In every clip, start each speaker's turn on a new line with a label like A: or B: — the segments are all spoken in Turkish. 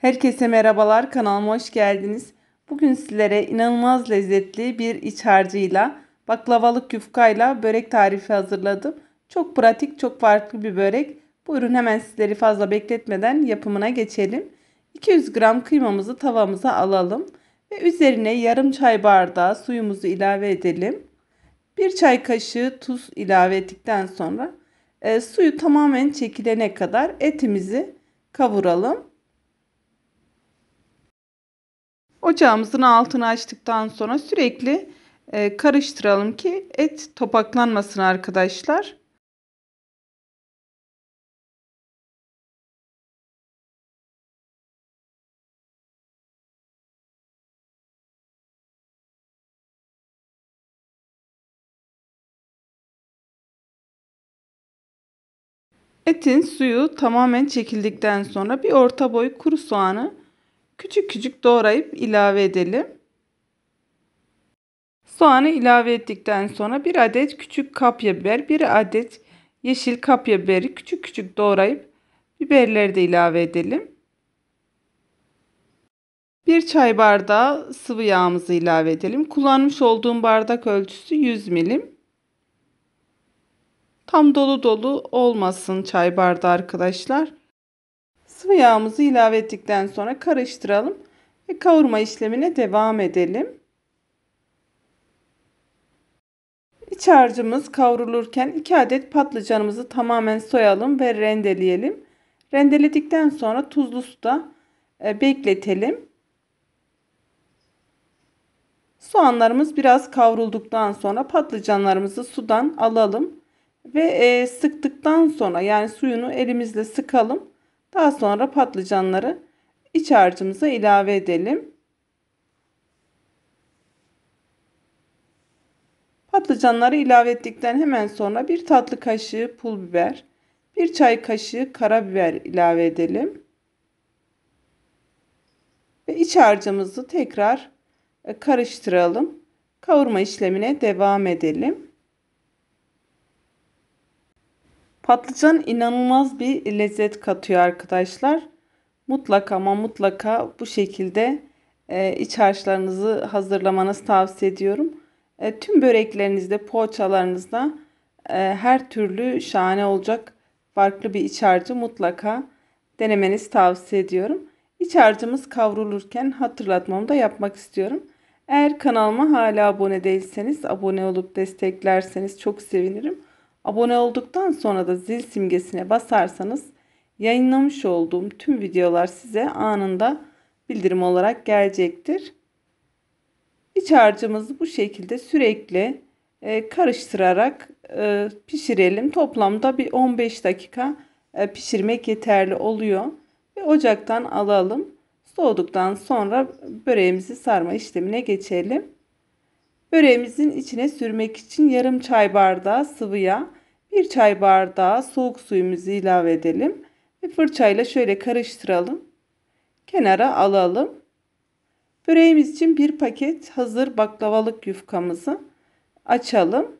A: Herkese merhabalar kanalıma hoş geldiniz. Bugün sizlere inanılmaz lezzetli bir iç harcıyla baklavalık yufkayla börek tarifi hazırladım. Çok pratik çok farklı bir börek. Buyurun hemen sizleri fazla bekletmeden yapımına geçelim. 200 gram kıymamızı tavamıza alalım ve üzerine yarım çay bardağı suyumuzu ilave edelim. Bir çay kaşığı tuz ilave ettikten sonra e, suyu tamamen çekilene kadar etimizi kavuralım. Ocağımızın altını açtıktan sonra sürekli e, karıştıralım ki et topaklanmasın arkadaşlar. Etin suyu tamamen çekildikten sonra bir orta boy kuru soğanı küçük küçük doğrayıp ilave edelim. Soğanı ilave ettikten sonra 1 adet küçük kapya biber, 1 adet yeşil kapya biberi küçük küçük doğrayıp biberleri de ilave edelim. 1 çay bardağı sıvı yağımızı ilave edelim. Kullanmış olduğum bardak ölçüsü 100 milim. Tam dolu dolu olmasın çay bardağı arkadaşlar. Sıvı yağımızı ilave ettikten sonra karıştıralım ve kavurma işlemine devam edelim. İç harcımız kavrulurken 2 adet patlıcanımızı tamamen soyalım ve rendeleyelim. Rendeledikten sonra tuzlu suda e, bekletelim. Soğanlarımız biraz kavrulduktan sonra patlıcanlarımızı sudan alalım ve e, sıktıktan sonra yani suyunu elimizle sıkalım daha sonra patlıcanları iç harcımıza ilave edelim. Patlıcanları ilave ettikten hemen sonra bir tatlı kaşığı pul biber, bir çay kaşığı karabiber ilave edelim. Ve iç harcımızı tekrar e, karıştıralım. Kavurma işlemine devam edelim. Patlıcan inanılmaz bir lezzet katıyor arkadaşlar. Mutlaka ama mutlaka bu şekilde e, iç harçlarınızı hazırlamanızı tavsiye ediyorum. E, tüm böreklerinizde, poğaçalarınızda e, her türlü şahane olacak farklı bir iç harcı mutlaka denemenizi tavsiye ediyorum. İç harcımız kavrulurken hatırlatmamı da yapmak istiyorum. Eğer kanalıma hala abone değilseniz abone olup desteklerseniz çok sevinirim. Abone olduktan sonra da zil simgesine basarsanız yayınlamış olduğum tüm videolar size anında bildirim olarak gelecektir. İç harcımızı bu şekilde sürekli e, karıştırarak e, pişirelim. Toplamda bir 15 dakika e, pişirmek yeterli oluyor. Ve ocaktan alalım. Soğuduktan sonra böreğimizi sarma işlemine geçelim. Böreğimizin içine sürmek için yarım çay bardağı sıvı yağ, bir çay bardağı soğuk suyumuzu ilave edelim ve fırçayla şöyle karıştıralım. Kenara alalım. Böreğimiz için bir paket hazır baklavalık yufkamızı açalım.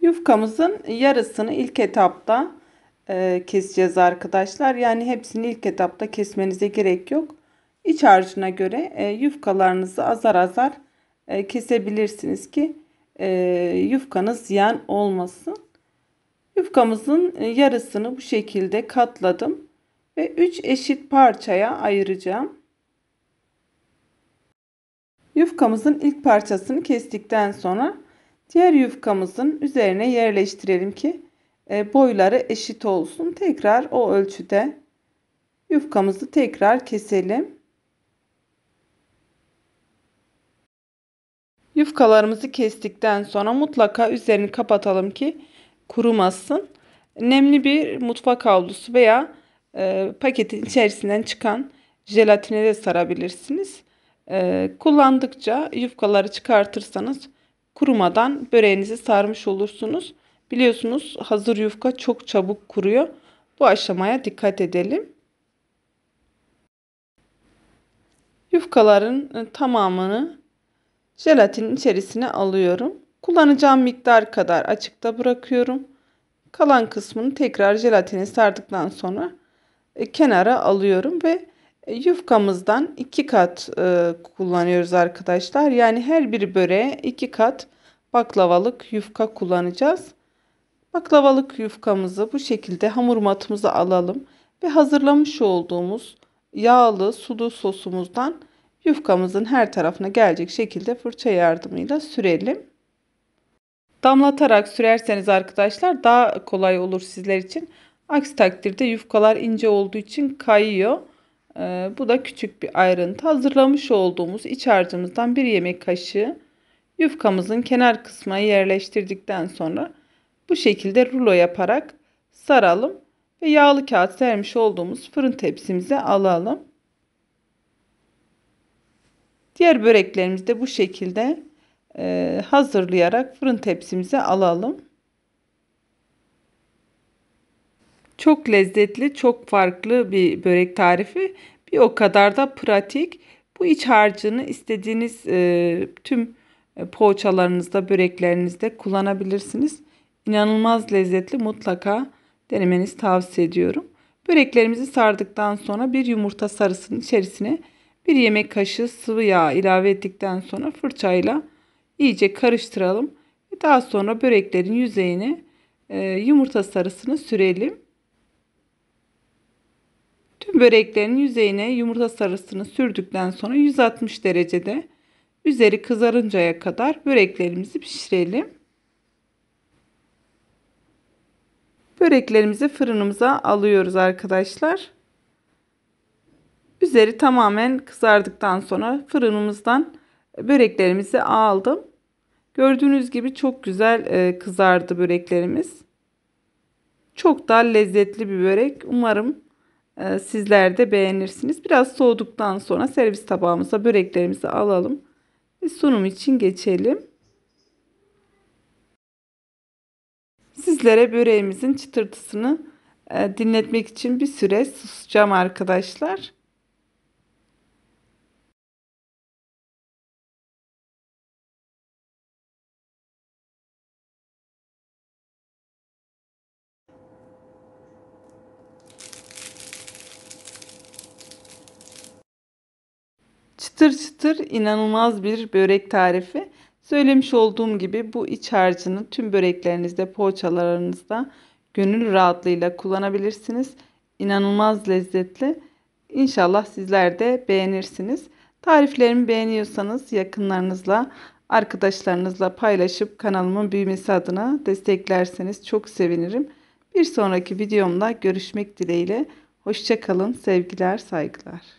A: Yufkamızın yarısını ilk etapta e, keseceğiz arkadaşlar. Yani hepsini ilk etapta kesmenize gerek yok. İç harcına göre e, yufkalarınızı azar azar e, kesebilirsiniz ki e, yufkanız ziyan olmasın. Yufkamızın e, yarısını bu şekilde katladım ve 3 eşit parçaya ayıracağım. Yufkamızın ilk parçasını kestikten sonra diğer yufkamızın üzerine yerleştirelim ki boyları eşit olsun. Tekrar o ölçüde yufkamızı tekrar keselim. Yufkalarımızı kestikten sonra mutlaka üzerini kapatalım ki kurumasın. Nemli bir mutfak havlusu veya e, paketin içerisinden çıkan jelatine de sarabilirsiniz. E, kullandıkça yufkaları çıkartırsanız kurumadan böreğinizi sarmış olursunuz. Biliyorsunuz hazır yufka çok çabuk kuruyor. Bu aşamaya dikkat edelim. Yufkaların e, tamamını Jelatinin içerisine alıyorum. Kullanacağım miktar kadar açıkta bırakıyorum. Kalan kısmını tekrar jelatini sardıktan sonra e, kenara alıyorum ve e, yufkamızdan iki kat e, kullanıyoruz arkadaşlar. Yani her bir böreğe iki kat baklavalık yufka kullanacağız. Baklavalık yufkamızı bu şekilde hamur matımızı alalım ve hazırlamış olduğumuz yağlı sulu sosumuzdan yufkamızın her tarafına gelecek şekilde fırça yardımıyla sürelim. Damlatarak sürerseniz arkadaşlar daha kolay olur sizler için. Aksi takdirde yufkalar ince olduğu için kayıyor. Ee, bu da küçük bir ayrıntı. Hazırlamış olduğumuz iç harcımızdan bir yemek kaşığı yufkamızın kenar kısmına yerleştirdikten sonra bu şekilde rulo yaparak saralım ve yağlı kağıt sermiş olduğumuz fırın tepsimize alalım. Diğer böreklerimizi de bu şekilde e, hazırlayarak fırın tepsimize alalım. Çok lezzetli, çok farklı bir börek tarifi. Bir o kadar da pratik. Bu iç harcını istediğiniz e, tüm e, poğaçalarınızda, böreklerinizde kullanabilirsiniz. İnanılmaz lezzetli mutlaka denemenizi tavsiye ediyorum. Böreklerimizi sardıktan sonra bir yumurta sarısının içerisine 1 yemek kaşığı sıvı yağ ilave ettikten sonra fırçayla iyice karıştıralım. Daha sonra böreklerin yüzeyine yumurta sarısını sürelim. Tüm böreklerin yüzeyine yumurta sarısını sürdükten sonra 160 derecede üzeri kızarıncaya kadar böreklerimizi pişirelim. Böreklerimizi fırınımıza alıyoruz arkadaşlar. Üzeri tamamen kızardıktan sonra fırınımızdan böreklerimizi aldım. Gördüğünüz gibi çok güzel e, kızardı böreklerimiz. Çok daha lezzetli bir börek. Umarım e, sizler de beğenirsiniz. Biraz soğuduktan sonra servis tabağımıza böreklerimizi alalım. Ve sunum için geçelim. Sizlere böreğimizin çıtırtısını e, dinletmek için bir süre susacağım arkadaşlar. çıtır çıtır inanılmaz bir börek tarifi. Söylemiş olduğum gibi bu iç harcını tüm böreklerinizde, poğaçalarınızda gönül rahatlığıyla kullanabilirsiniz. İnanılmaz lezzetli. İnşallah sizler de beğenirsiniz. Tariflerimi beğeniyorsanız yakınlarınızla, arkadaşlarınızla paylaşıp kanalımın büyümesi adına desteklerseniz çok sevinirim. Bir sonraki videomda görüşmek dileğiyle. Hoşçakalın, sevgiler, saygılar.